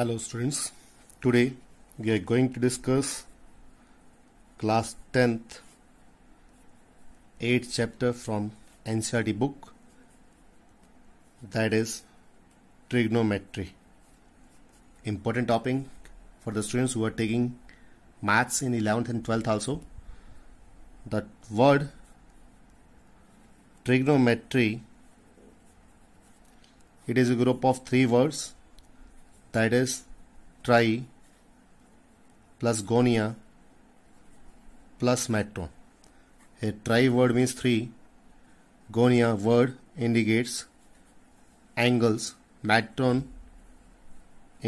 Hello students, today we are going to discuss class 10th 8th chapter from NCRT book that is trigonometry. Important topic for the students who are taking maths in 11th and 12th also. That word trigonometry it is a group of three words that is tri plus gonia plus metro. A tri word means three. Gonia word indicates angles. Metron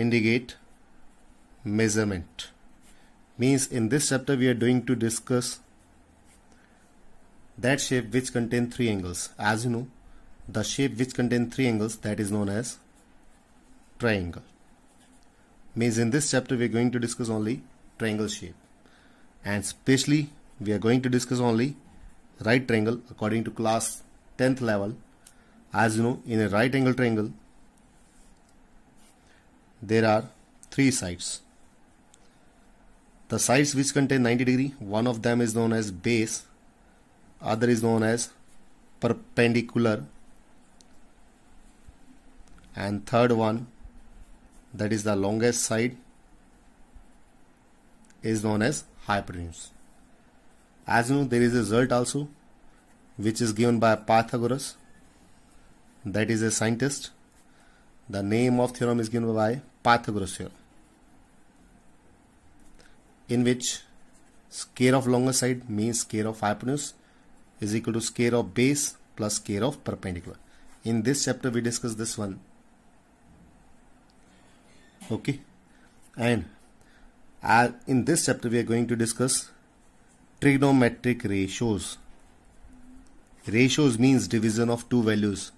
indicate measurement. Means in this chapter we are doing to discuss that shape which contain three angles. As you know, the shape which contain three angles that is known as triangle means in this chapter we're going to discuss only triangle shape and especially we are going to discuss only right triangle according to class 10th level as you know in a right angle triangle there are three sides the sides which contain 90 degree one of them is known as base other is known as perpendicular and third one that is the longest side is known as hypotenuse. As you know there is a result also which is given by Pythagoras that is a scientist. The name of theorem is given by Pythagoras theorem in which square of longest side means square of hypotenuse is equal to square of base plus square of perpendicular. In this chapter we discuss this one okay and uh, in this chapter we are going to discuss trigonometric ratios ratios means division of two values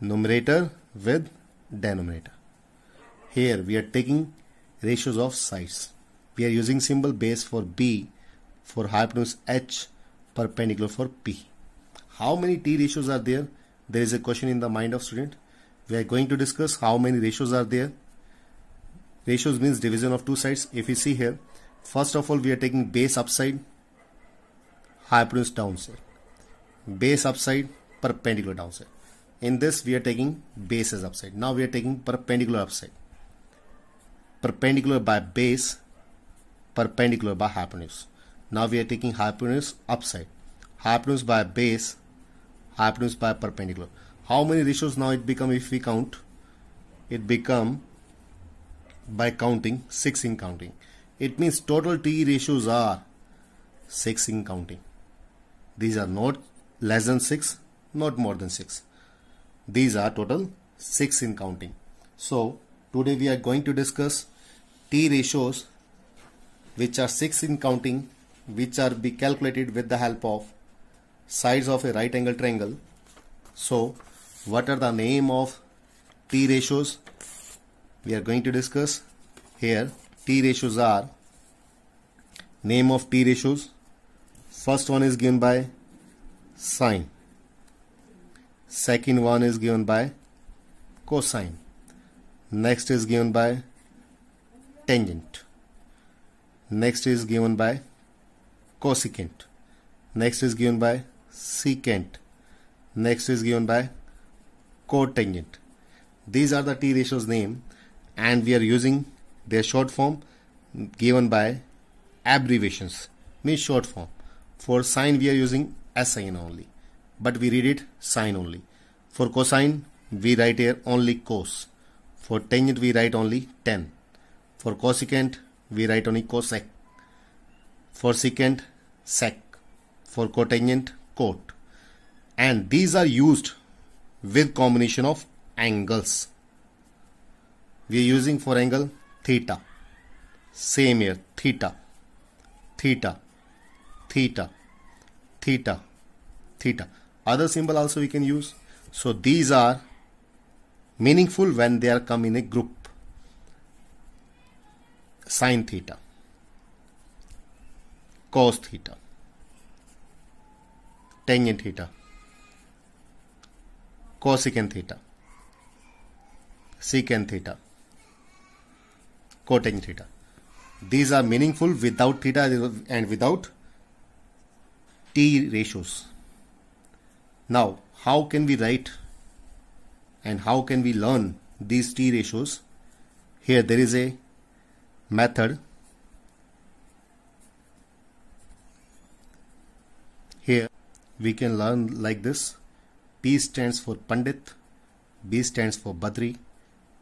numerator with denominator here we are taking ratios of sides we are using symbol base for b for hypotenuse h perpendicular for p how many t ratios are there there is a question in the mind of student we are going to discuss how many ratios are there Ratios means division of two sides. If you see here, first of all, we are taking base upside, hypotenuse downside. Base upside, perpendicular downside. In this, we are taking base as upside. Now we are taking perpendicular upside. Perpendicular by base, perpendicular by hypotenuse. Now we are taking hypotenuse upside. Hypotenuse by base, hypotenuse by perpendicular. How many ratios now it become if we count? It become by counting 6 in counting. It means total TE ratios are 6 in counting. These are not less than 6, not more than 6. These are total 6 in counting. So today we are going to discuss T ratios which are 6 in counting which are be calculated with the help of sides of a right angle triangle. So what are the name of T ratios? we are going to discuss here T ratios are name of T ratios first one is given by sine second one is given by cosine next is given by tangent next is given by cosecant next is given by secant next is given by cotangent these are the t ratios name and we are using their short form given by abbreviations means short form for sine we are using sine only but we read it sine only for cosine we write here only cos for tangent we write only tan for cosecant we write only cosec for secant sec for cotangent cot and these are used with combination of angles we are using for angle theta same here theta theta theta theta theta other symbol also we can use so these are meaningful when they are come in a group sine theta cos theta tangent theta cosecant theta secant theta cotangent theta. These are meaningful without theta and without t ratios. Now, how can we write and how can we learn these t ratios? Here there is a method. Here we can learn like this. P stands for Pandit, B stands for Badri,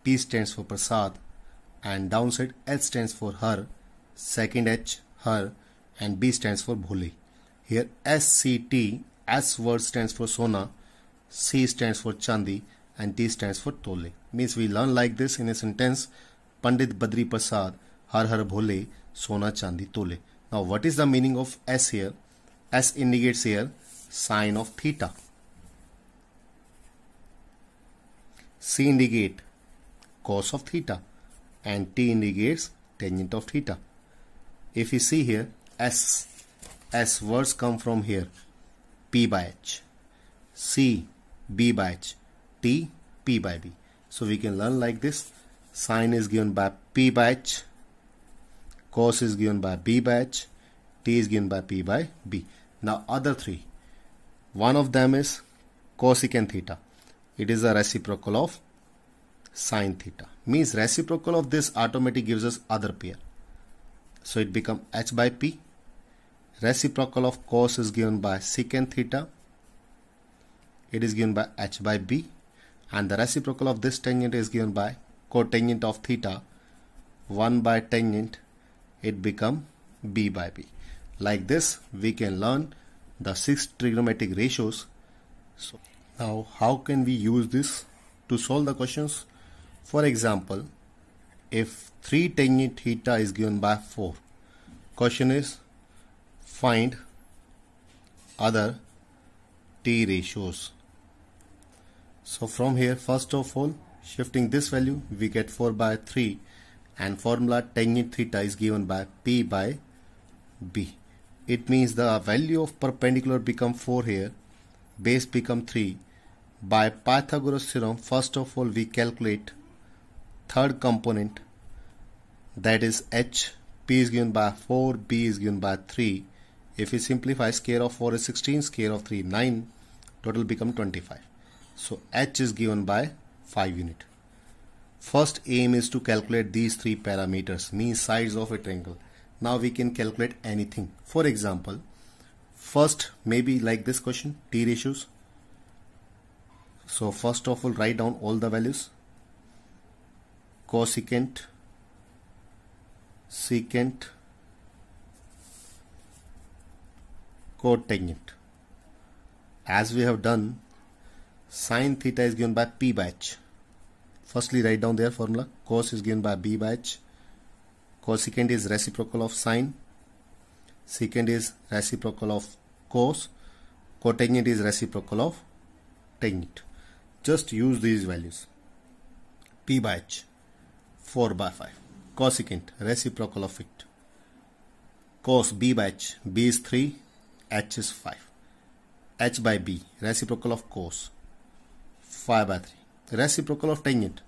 P stands for Prasad, and downside L stands for her, second H her and B stands for Bhuli. Here S C T S word stands for Sona, C stands for Chandi and T stands for Tole. Means we learn like this in a sentence Pandit Badri Prasad, Har Har Bhole, Sona Chandi Tole. Now what is the meaning of S here? S indicates here sine of theta. C indicate cos of theta and t indicates tangent of theta. If you see here s, s words come from here p by h, c b by h, t p by b. So we can learn like this. Sine is given by p by h, cos is given by b by h, t is given by p by b. Now other three. One of them is cosecant theta. It is a reciprocal of sine theta means reciprocal of this automatically gives us other pair so it become h by p reciprocal of cos is given by secant theta it is given by h by b and the reciprocal of this tangent is given by cotangent of theta 1 by tangent it become b by b like this we can learn the six trigonometric ratios so now how can we use this to solve the questions for example, if 3 tangent theta is given by 4, question is find other t ratios. So from here first of all shifting this value we get 4 by 3 and formula tangent theta is given by p by b. It means the value of perpendicular become 4 here, base become 3. By Pythagoras theorem first of all we calculate third component that is h p is given by 4 b is given by 3 if we simplify square of 4 is 16 square of 3 9 total become 25 so h is given by 5 unit first aim is to calculate these three parameters mean sides of a triangle now we can calculate anything for example first maybe like this question t ratios so first of all write down all the values cosecant secant cotangent as we have done sine theta is given by p by h firstly write down their formula cos is given by b by h cosecant is reciprocal of sine secant is reciprocal of cos cotangent is reciprocal of tangent just use these values p by h 4 by 5 cosecant reciprocal of it cos b by h b is 3 h is 5 h by b reciprocal of cos 5 by 3 reciprocal of tangent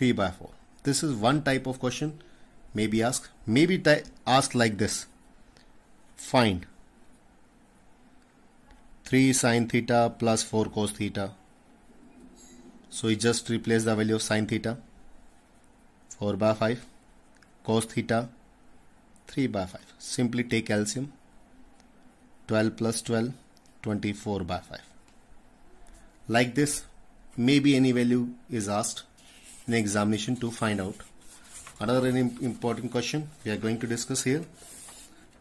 3 by 4 this is one type of question Maybe ask, maybe they ask like this find 3 sine theta plus 4 cos theta so you just replace the value of sine theta 4 by 5 cos theta 3 by 5 simply take LCM 12 plus 12 24 by 5 like this maybe any value is asked in examination to find out another important question we are going to discuss here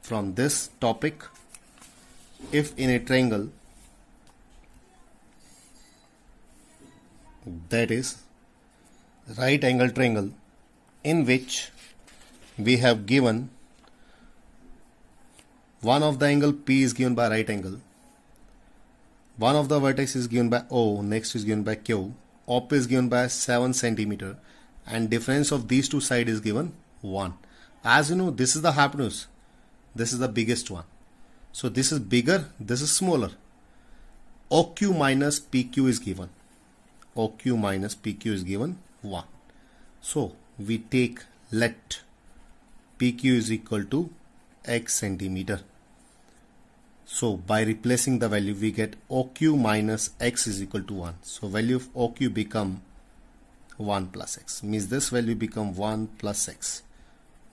from this topic if in a triangle that is right angle triangle in which we have given one of the angle P is given by right angle one of the vertex is given by O, next is given by Q, op is given by 7 centimeter, and difference of these two side is given 1. As you know, this is the hypotenuse. This is the biggest one. So this is bigger, this is smaller. OQ minus PQ is given. OQ minus PQ is given 1. So we take let PQ is equal to x centimeter. So by replacing the value we get OQ minus x is equal to 1. So value of OQ become 1 plus x means this value become 1 plus x.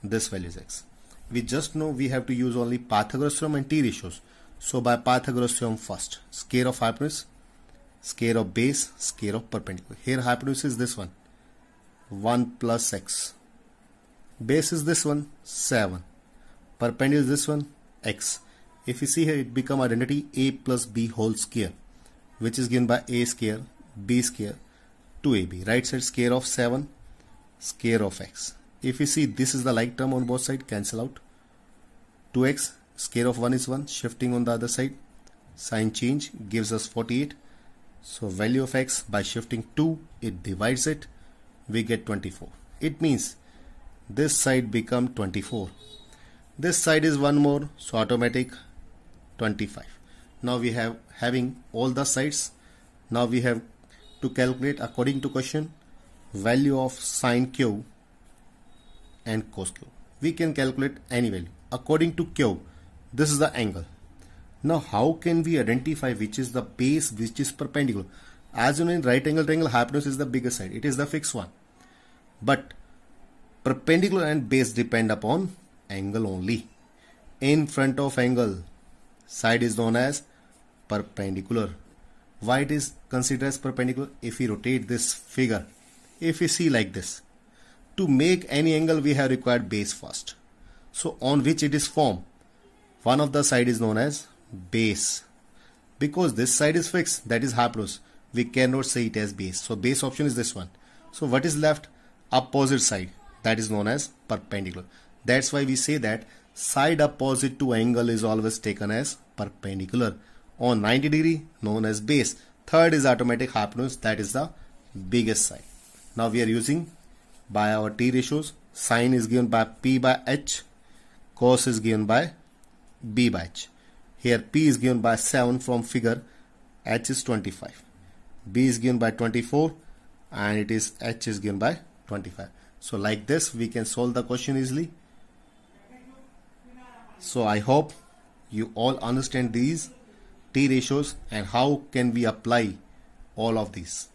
This value is x. We just know we have to use only Pythagoras theorem and T ratios. So by Pythagoras theorem first, square of hypotenuse, square of base, square of perpendicular. Here hypotenuse is this one. 1 plus x. Base is this one 7. Perpendicular is this one x. If you see here it become identity a plus b whole square which is given by a square b square 2ab right side square of 7 square of x. If you see this is the like term on both side cancel out 2x square of 1 is 1 shifting on the other side sign change gives us 48 so value of x by shifting 2 it divides it we get 24 it means this side become 24 this side is one more so automatic 25 now we have having all the sides now we have to calculate according to question value of sine q and cos q we can calculate any value according to q this is the angle now how can we identify which is the base which is perpendicular as you know, in right angle triangle, hypotenuse is the bigger side. It is the fixed one. But perpendicular and base depend upon angle only. In front of angle, side is known as perpendicular. Why it is considered as perpendicular? If we rotate this figure, if we see like this, to make any angle we have required base first. So on which it is formed, one of the side is known as base because this side is fixed that is hypotenuse we cannot say it as base. So base option is this one. So what is left? Opposite side that is known as perpendicular. That's why we say that side opposite to angle is always taken as perpendicular on 90 degree known as base. Third is automatic hypotenuse that is the biggest side. Now we are using by our t ratios. Sine is given by p by h. Cos is given by b by h. Here p is given by 7 from figure. h is 25. B is given by 24 and it is H is given by 25. So like this we can solve the question easily. So I hope you all understand these T ratios and how can we apply all of these.